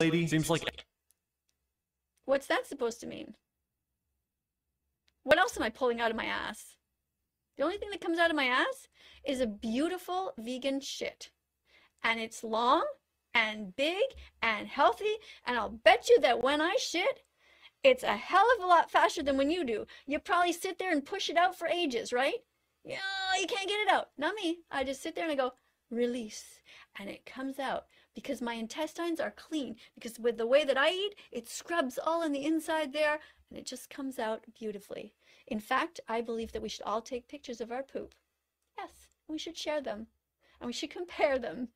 lady seems like. What's that supposed to mean? What else am I pulling out of my ass? The only thing that comes out of my ass is a beautiful vegan shit. And it's long and big and healthy. And I'll bet you that when I shit, it's a hell of a lot faster than when you do. You probably sit there and push it out for ages, right? Yeah, you can't get it out. Not me. I just sit there and I go, release and it comes out because my intestines are clean because with the way that I eat it scrubs all in the inside there and it just comes out beautifully in fact I believe that we should all take pictures of our poop yes we should share them and we should compare them